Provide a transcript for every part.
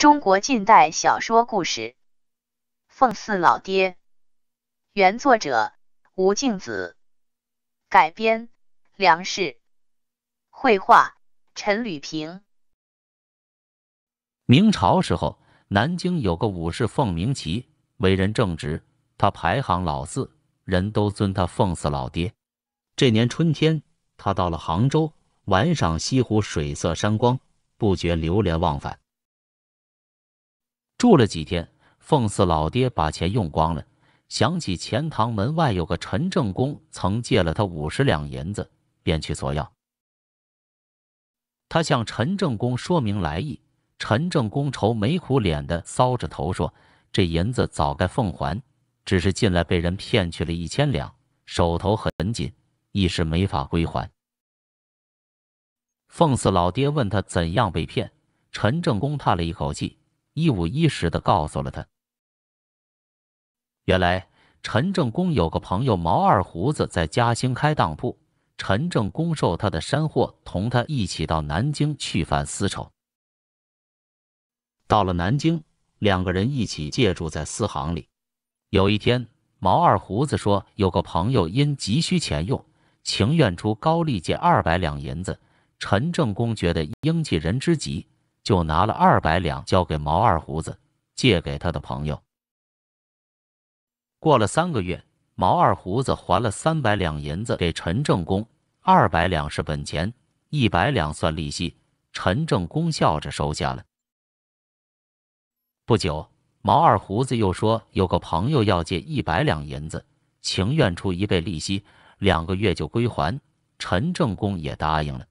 中国近代小说故事《凤四老爹》，原作者吴敬梓，改编梁氏，绘画陈履平。明朝时候，南京有个武士凤鸣岐，为人正直。他排行老四，人都尊他“凤四老爹”。这年春天，他到了杭州，玩赏西湖水色山光，不觉流连忘返。住了几天，凤四老爹把钱用光了，想起钱塘门外有个陈正公曾借了他五十两银子，便去索要。他向陈正公说明来意，陈正公愁眉苦脸的搔着头说：“这银子早该奉还，只是近来被人骗去了一千两，手头很紧，一时没法归还。”凤四老爹问他怎样被骗，陈正公叹了一口气。一五一十的告诉了他，原来陈正公有个朋友毛二胡子在嘉兴开当铺，陈正公受他的山货，同他一起到南京去贩丝绸。到了南京，两个人一起借住在私行里。有一天，毛二胡子说，有个朋友因急需钱用，情愿出高利借二百两银子。陈正公觉得应气人之急。就拿了二百两交给毛二胡子借给他的朋友。过了三个月，毛二胡子还了三百两银子给陈正公，二百两是本钱，一百两算利息。陈正公笑着收下了。不久，毛二胡子又说有个朋友要借一百两银子，情愿出一倍利息，两个月就归还。陈正公也答应了。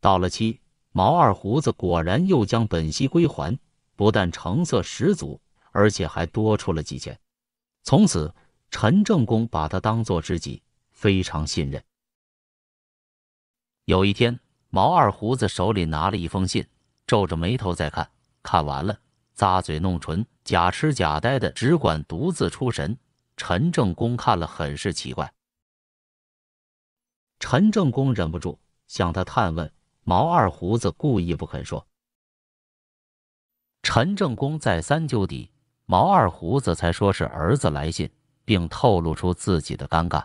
到了期。毛二胡子果然又将本息归还，不但成色十足，而且还多出了几钱。从此，陈正公把他当做知己，非常信任。有一天，毛二胡子手里拿了一封信，皱着眉头在看，看完了，咂嘴弄唇，假痴假呆的，只管独自出神。陈正公看了，很是奇怪。陈正公忍不住向他探问。毛二胡子故意不肯说，陈正公再三究底，毛二胡子才说是儿子来信，并透露出自己的尴尬。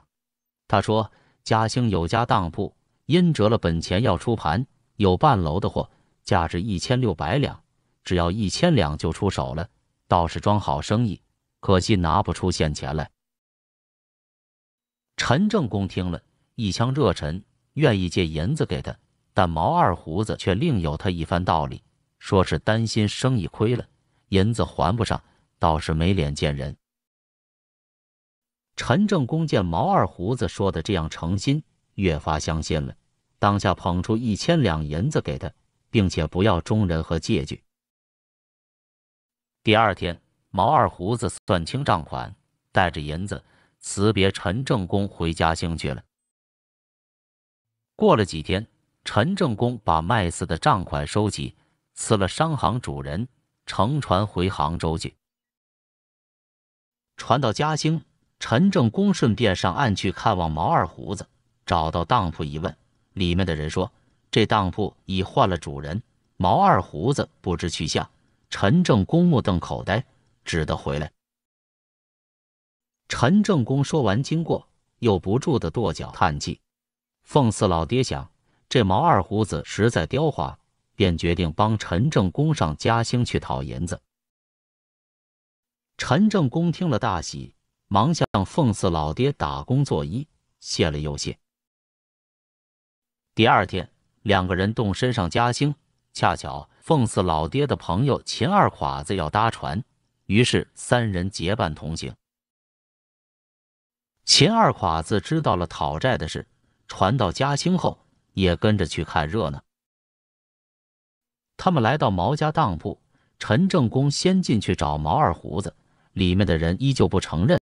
他说：“嘉兴有家当铺，因折了本钱要出盘，有半楼的货，价值一千六百两，只要一千两就出手了，倒是桩好生意，可惜拿不出现钱来。”陈正公听了一腔热忱，愿意借银子给他。但毛二胡子却另有他一番道理，说是担心生意亏了，银子还不上，倒是没脸见人。陈正公见毛二胡子说的这样诚心，越发相信了，当下捧出一千两银子给他，并且不要中人和借据。第二天，毛二胡子算清账款，带着银子辞别陈正公回嘉兴去了。过了几天。陈正公把麦子的账款收集，辞了商行主人，乘船回杭州去。船到嘉兴，陈正公顺便上岸去看望毛二胡子，找到当铺一问，里面的人说这当铺已换了主人，毛二胡子不知去向。陈正公目瞪口呆，只得回来。陈正公说完经过，又不住的跺脚叹气。凤四老爹想。这毛二胡子实在刁滑，便决定帮陈正公上嘉兴去讨银子。陈正公听了大喜，忙向凤四老爹打工作揖，谢了又谢。第二天，两个人动身上嘉兴，恰巧凤四老爹的朋友秦二垮子要搭船，于是三人结伴同行。秦二垮子知道了讨债的事，传到嘉兴后。也跟着去看热闹。他们来到毛家当铺，陈正公先进去找毛二胡子，里面的人依旧不承认。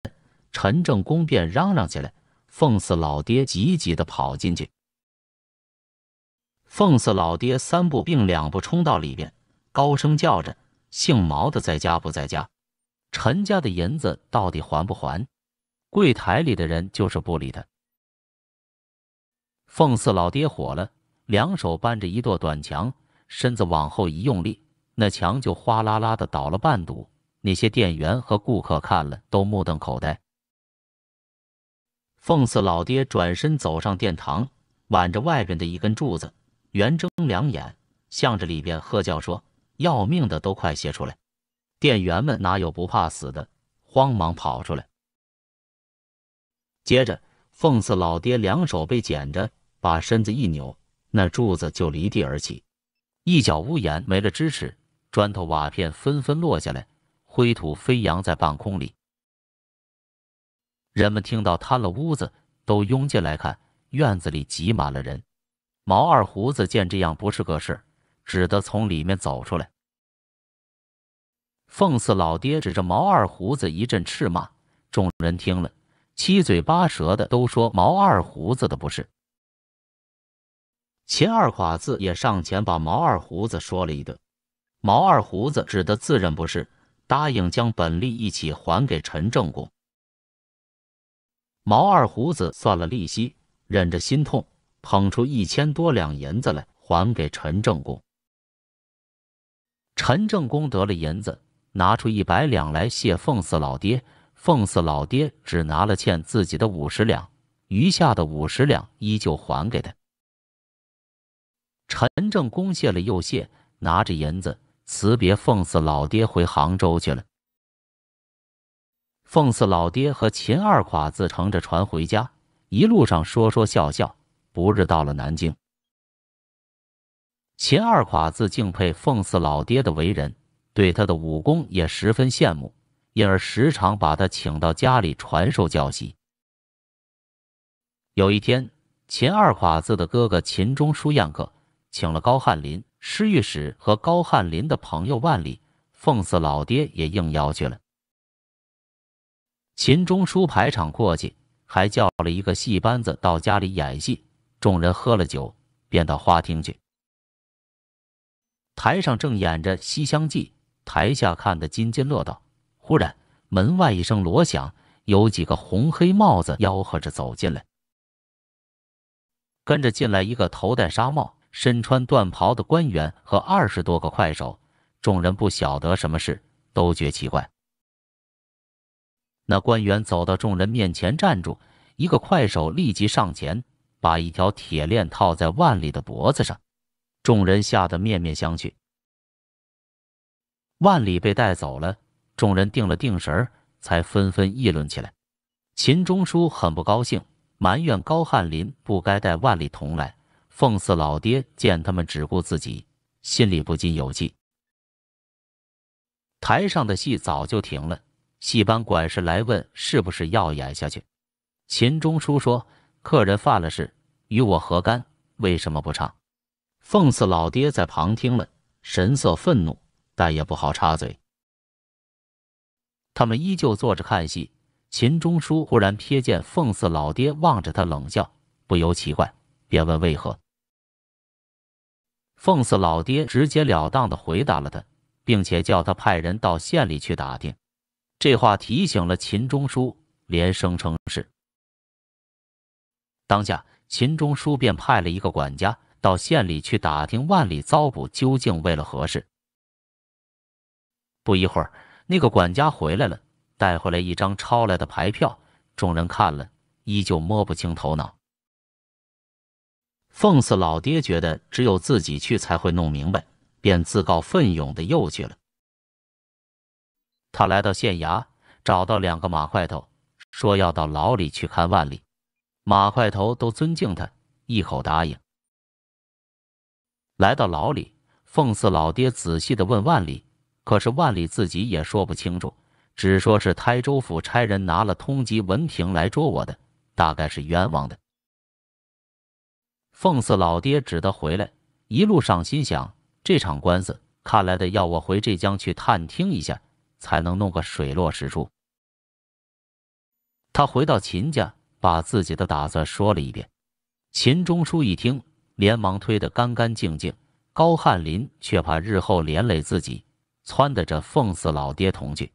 陈正公便嚷嚷起来。凤四老爹急急的跑进去。凤四老爹三步并两步冲到里边，高声叫着：“姓毛的在家不在家？陈家的银子到底还不还？”柜台里的人就是不理他。凤四老爹火了，两手搬着一垛短墙，身子往后一用力，那墙就哗啦啦的倒了半堵。那些店员和顾客看了都目瞪口呆。凤四老爹转身走上殿堂，挽着外边的一根柱子，圆睁两眼，向着里边喝叫说：“要命的都快些出来！”店员们哪有不怕死的，慌忙跑出来。接着，凤四老爹两手被剪着。把身子一扭，那柱子就离地而起，一角屋檐没了支持，砖头瓦片纷纷落下来，灰土飞扬在半空里。人们听到塌了屋子，都拥进来看，院子里挤满了人。毛二胡子见这样不是个事只得从里面走出来。凤四老爹指着毛二胡子一阵斥骂，众人听了，七嘴八舌的都说毛二胡子的不是。秦二垮子也上前把毛二胡子说了一顿，毛二胡子只得自认不是，答应将本利一起还给陈正公。毛二胡子算了利息，忍着心痛，捧出一千多两银子来还给陈正公。陈正公得了银子，拿出一百两来谢凤四老爹，凤四老爹只拿了欠自己的五十两，余下的五十两依旧还给他。陈正公谢了又谢，拿着银子辞别凤四老爹，回杭州去了。凤四老爹和秦二垮子乘着船回家，一路上说说笑笑。不日到了南京，秦二垮子敬佩凤四老爹的为人，对他的武功也十分羡慕，因而时常把他请到家里传授教习。有一天，秦二垮子的哥哥秦钟书宴客。请了高翰林、侍御史和高翰林的朋友万里，凤四老爹也应邀去了。秦钟书排场过去，还叫了一个戏班子到家里演戏。众人喝了酒，便到花厅去。台上正演着《西厢记》，台下看得津津乐道。忽然门外一声锣响，有几个红黑帽子吆喝着走进来，跟着进来一个头戴纱帽。身穿断袍的官员和二十多个快手，众人不晓得什么事，都觉奇怪。那官员走到众人面前站住，一个快手立即上前，把一条铁链套在万里的脖子上。众人吓得面面相觑。万里被带走了，众人定了定神，才纷纷议论起来。秦钟书很不高兴，埋怨高翰林不该带万里同来。凤四老爹见他们只顾自己，心里不禁有气。台上的戏早就停了，戏班管事来问是不是要演下去。秦钟书说：“客人犯了事，与我何干？为什么不唱？”凤四老爹在旁听了，神色愤怒，但也不好插嘴。他们依旧坐着看戏。秦钟书忽然瞥见凤四老爹望着他冷笑，不由奇怪，便问：“为何？”凤四老爹直截了当地回答了他，并且叫他派人到县里去打听。这话提醒了秦钟书，连声称是。当下，秦钟书便派了一个管家到县里去打听万里遭捕究竟为了何事。不一会儿，那个管家回来了，带回来一张抄来的牌票。众人看了，依旧摸不清头脑。凤四老爹觉得只有自己去才会弄明白，便自告奋勇的又去了。他来到县衙，找到两个马块头，说要到牢里去看万里。马块头都尊敬他，一口答应。来到牢里，凤四老爹仔细的问万里，可是万里自己也说不清楚，只说是台州府差人拿了通缉文凭来捉我的，大概是冤枉的。凤四老爹只得回来，一路上心想：这场官司看来得要我回浙江去探听一下，才能弄个水落石出。他回到秦家，把自己的打算说了一遍。秦钟书一听，连忙推得干干净净。高翰林却怕日后连累自己，撺得这凤四老爹同去。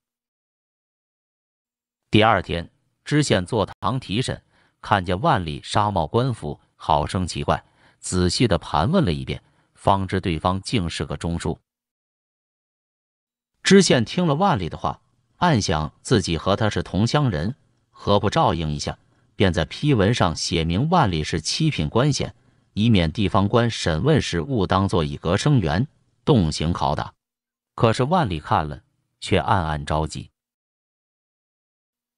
第二天，知县坐堂提审，看见万里沙帽官服。好生奇怪，仔细的盘问了一遍，方知对方竟是个中书。知县听了万里的话，暗想自己和他是同乡人，何不照应一下？便在批文上写明万里是七品官衔，以免地方官审问时误当作以格生员，动刑拷打。可是万里看了，却暗暗着急。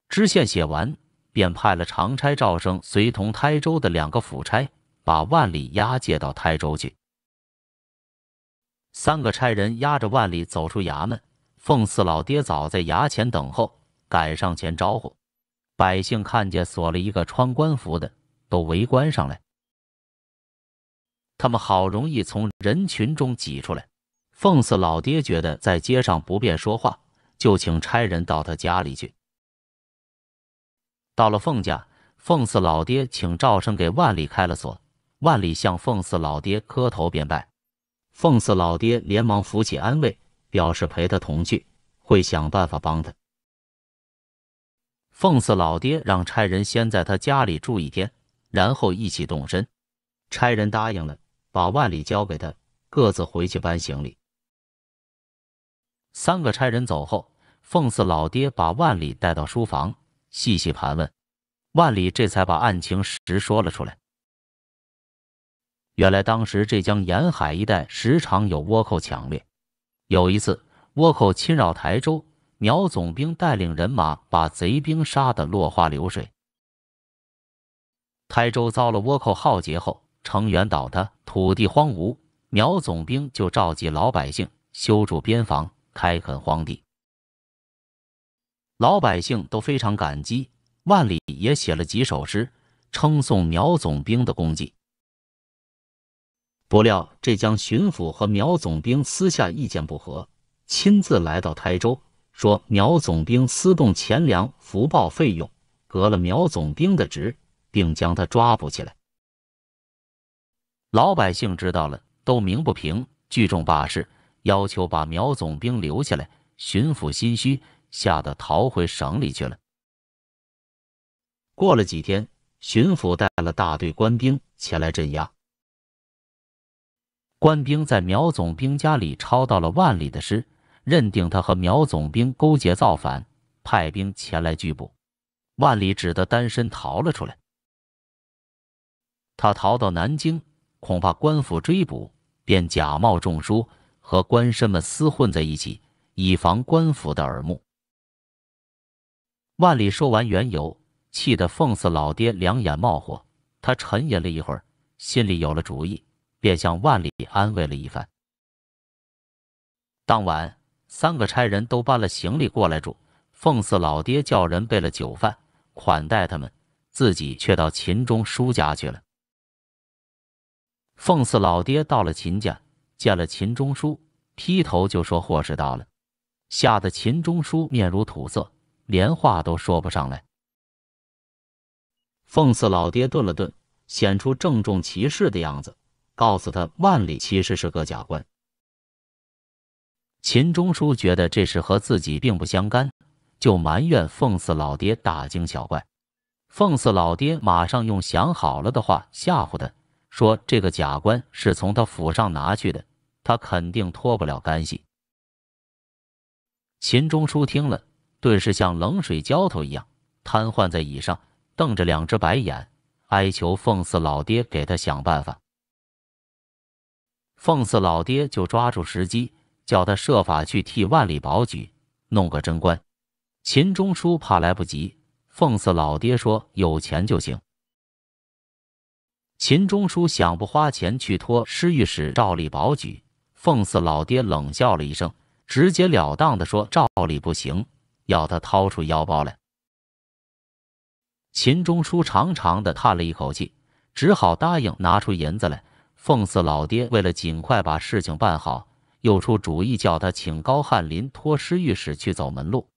知县写完。便派了长差赵生随同台州的两个府差，把万里押解到台州去。三个差人押着万里走出衙门，凤四老爹早在衙前等候，赶上前招呼。百姓看见锁了一个穿官服的，都围观上来。他们好容易从人群中挤出来。凤四老爹觉得在街上不便说话，就请差人到他家里去。到了凤家，凤四老爹请赵胜给万里开了锁，万里向凤四老爹磕头便拜，凤四老爹连忙扶起安慰，表示陪他同去，会想办法帮他。凤四老爹让差人先在他家里住一天，然后一起动身。差人答应了，把万里交给他，各自回去搬行李。三个差人走后，凤四老爹把万里带到书房。细细盘问，万里这才把案情实说了出来。原来当时浙江沿海一带时常有倭寇抢掠，有一次倭寇侵扰台州，苗总兵带领人马把贼兵杀得落花流水。台州遭了倭寇浩劫后，成员倒塌，土地荒芜，苗总兵就召集老百姓修筑边防，开垦荒地。老百姓都非常感激，万里也写了几首诗称颂苗总兵的功绩。不料浙江巡抚和苗总兵私下意见不合，亲自来到台州，说苗总兵私动钱粮、福报费用，革了苗总兵的职，并将他抓捕起来。老百姓知道了，都鸣不平，聚众罢市，要求把苗总兵留下来。巡抚心虚。吓得逃回省里去了。过了几天，巡抚带了大队官兵前来镇压。官兵在苗总兵家里抄到了万里的诗，认定他和苗总兵勾结造反，派兵前来拘捕。万里只得单身逃了出来。他逃到南京，恐怕官府追捕，便假冒中书，和官绅们厮混在一起，以防官府的耳目。万里说完缘由，气得凤四老爹两眼冒火。他沉吟了一会儿，心里有了主意，便向万里安慰了一番。当晚，三个差人都搬了行李过来住。凤四老爹叫人备了酒饭款待他们，自己却到秦中书家去了。凤四老爹到了秦家，见了秦中书，劈头就说祸事到了，吓得秦中书面如土色。连话都说不上来。凤四老爹顿了顿，显出郑重其事的样子，告诉他万里其实是个假官。秦钟书觉得这事和自己并不相干，就埋怨凤四老爹大惊小怪。凤四老爹马上用想好了的话吓唬他，说这个假官是从他府上拿去的，他肯定脱不了干系。秦钟书听了。顿时像冷水浇头一样瘫痪在椅上，瞪着两只白眼，哀求凤四老爹给他想办法。凤四老爹就抓住时机，叫他设法去替万里保举，弄个贞观。秦中书怕来不及，凤四老爹说：“有钱就行。”秦中书想不花钱去托施御史赵立保举，凤四老爹冷笑了一声，直截了当的说：“赵立不行。”要他掏出腰包来，秦钟书长长的叹了一口气，只好答应拿出银子来。凤四老爹为了尽快把事情办好，又出主意叫他请高翰林托师御史去走门路。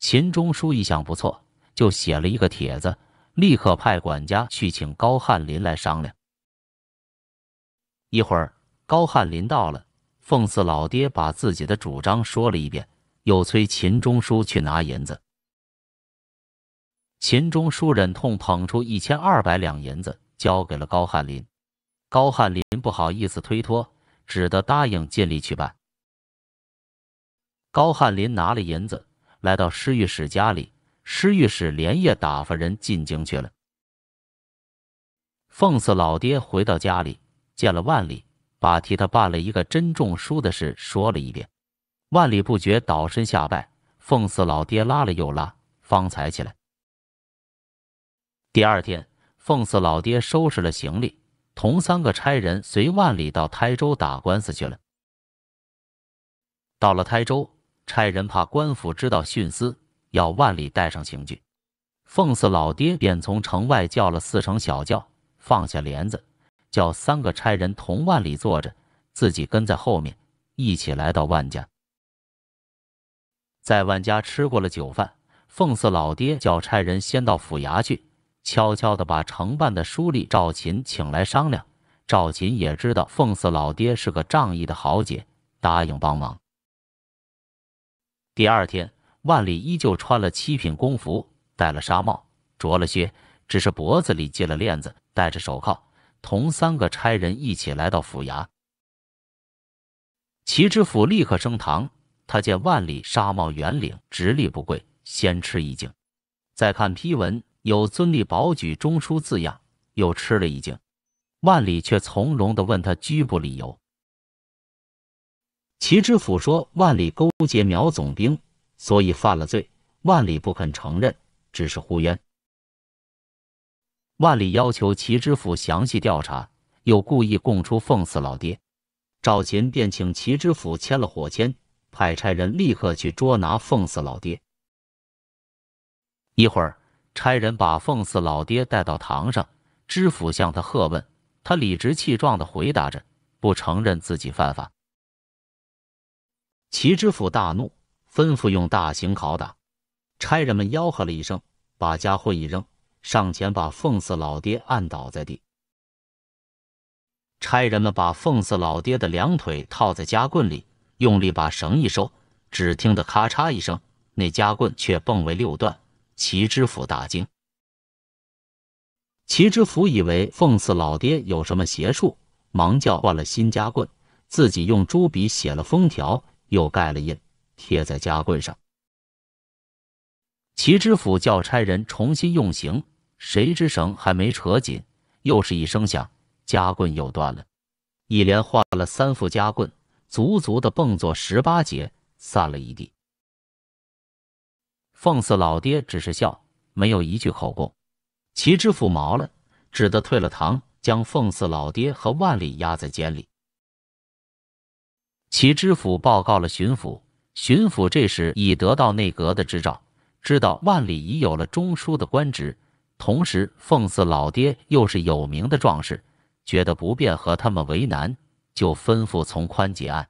秦钟书一想不错，就写了一个帖子，立刻派管家去请高翰林来商量。一会儿，高翰林到了，凤四老爹把自己的主张说了一遍。又催秦钟书去拿银子，秦钟书忍痛捧出一千二百两银子，交给了高翰林。高翰林不好意思推脱，只得答应尽力去办。高翰林拿了银子，来到施御史家里，施御史连夜打发人进京去了。凤四老爹回到家里，见了万里，把替他办了一个真中书的事说了一遍。万里不觉倒身下拜，凤四老爹拉了又拉，方才起来。第二天，凤四老爹收拾了行李，同三个差人随万里到台州打官司去了。到了台州，差人怕官府知道徇私，要万里带上刑具。凤四老爹便从城外叫了四乘小轿，放下帘子，叫三个差人同万里坐着，自己跟在后面，一起来到万家。在万家吃过了酒饭，凤四老爹叫差人先到府衙去，悄悄地把承办的书吏赵琴请来商量。赵琴也知道凤四老爹是个仗义的豪杰，答应帮忙。第二天，万里依旧穿了七品公服，戴了纱帽，着了靴，只是脖子里系了链子，戴着手铐，同三个差人一起来到府衙。齐知府立刻升堂。他见万里沙帽圆领直立不跪，先吃一惊；再看批文有“尊立保举中书”字样，又吃了一惊。万里却从容地问他拘捕理由。齐知府说：“万里勾结苗总兵，所以犯了罪。”万里不肯承认，只是呼冤。万里要求齐知府详细调查，又故意供出凤四老爹。赵秦便请齐知府签了火签。派差人立刻去捉拿凤四老爹。一会儿，差人把凤四老爹带到堂上，知府向他喝问，他理直气壮的回答着，不承认自己犯法。齐知府大怒，吩咐用大刑拷打。差人们吆喝了一声，把家伙一扔，上前把凤四老爹按倒在地。差人们把凤四老爹的两腿套在夹棍里。用力把绳一收，只听得咔嚓一声，那夹棍却蹦为六段。齐知府大惊，齐知府以为凤四老爹有什么邪术，忙叫换了新夹棍，自己用朱笔写了封条，又盖了印，贴在夹棍上。齐知府叫差人重新用刑，谁知绳还没扯紧，又是一声响，夹棍又断了。一连换了三副夹棍。足足的蹦作十八节，散了一地。凤四老爹只是笑，没有一句口供。齐知府毛了，只得退了堂，将凤四老爹和万里压在监里。齐知府报告了巡抚，巡抚这时已得到内阁的知照，知道万里已有了中枢的官职，同时凤四老爹又是有名的壮士，觉得不便和他们为难。就吩咐从宽结案。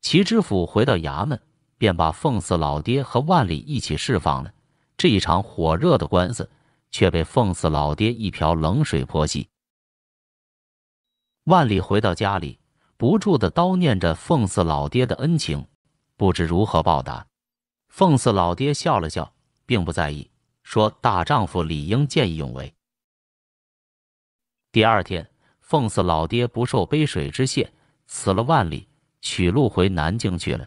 齐知府回到衙门，便把凤四老爹和万里一起释放了。这一场火热的官司，却被凤四老爹一瓢冷水泼洗。万里回到家里，不住的叨念着凤四老爹的恩情，不知如何报答。凤四老爹笑了笑，并不在意，说：“大丈夫理应见义勇为。”第二天。奉祀老爹不受杯水之谢，辞了万里，取路回南京去了。